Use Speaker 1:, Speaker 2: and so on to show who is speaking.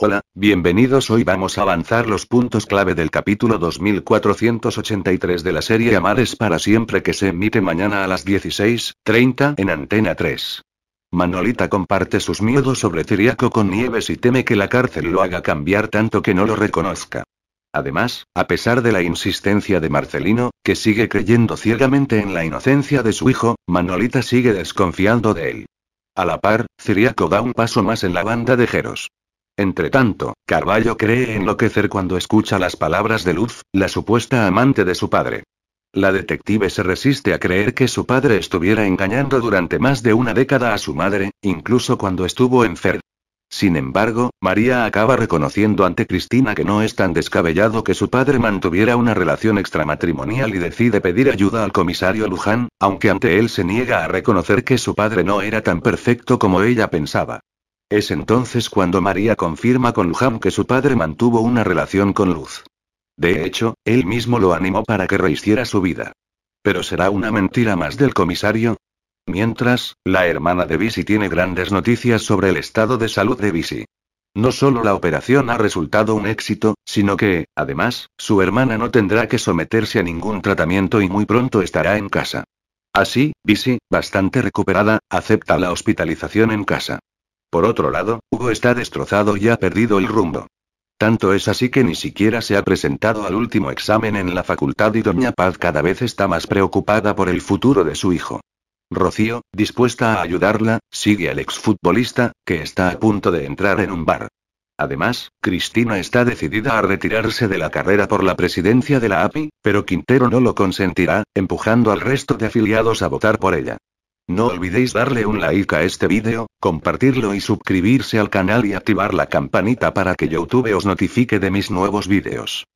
Speaker 1: Hola, bienvenidos. Hoy vamos a avanzar los puntos clave del capítulo 2483 de la serie Amares para siempre que se emite mañana a las 16:30 en Antena 3. Manolita comparte sus miedos sobre Ciriaco con Nieves y teme que la cárcel lo haga cambiar tanto que no lo reconozca. Además, a pesar de la insistencia de Marcelino, que sigue creyendo ciegamente en la inocencia de su hijo, Manolita sigue desconfiando de él. A la par, Ciriaco da un paso más en la banda de Jeros tanto, Carballo cree enloquecer cuando escucha las palabras de Luz, la supuesta amante de su padre. La detective se resiste a creer que su padre estuviera engañando durante más de una década a su madre, incluso cuando estuvo enfermo. Sin embargo, María acaba reconociendo ante Cristina que no es tan descabellado que su padre mantuviera una relación extramatrimonial y decide pedir ayuda al comisario Luján, aunque ante él se niega a reconocer que su padre no era tan perfecto como ella pensaba. Es entonces cuando María confirma con Luján que su padre mantuvo una relación con Luz. De hecho, él mismo lo animó para que rehiciera su vida. Pero será una mentira más del comisario. Mientras, la hermana de Visi tiene grandes noticias sobre el estado de salud de Visi. No solo la operación ha resultado un éxito, sino que, además, su hermana no tendrá que someterse a ningún tratamiento y muy pronto estará en casa. Así, Visi, bastante recuperada, acepta la hospitalización en casa. Por otro lado, Hugo está destrozado y ha perdido el rumbo. Tanto es así que ni siquiera se ha presentado al último examen en la facultad y Doña Paz cada vez está más preocupada por el futuro de su hijo. Rocío, dispuesta a ayudarla, sigue al exfutbolista, que está a punto de entrar en un bar. Además, Cristina está decidida a retirarse de la carrera por la presidencia de la API, pero Quintero no lo consentirá, empujando al resto de afiliados a votar por ella. No olvidéis darle un like a este vídeo, compartirlo y suscribirse al canal y activar la campanita para que YouTube os notifique de mis nuevos vídeos.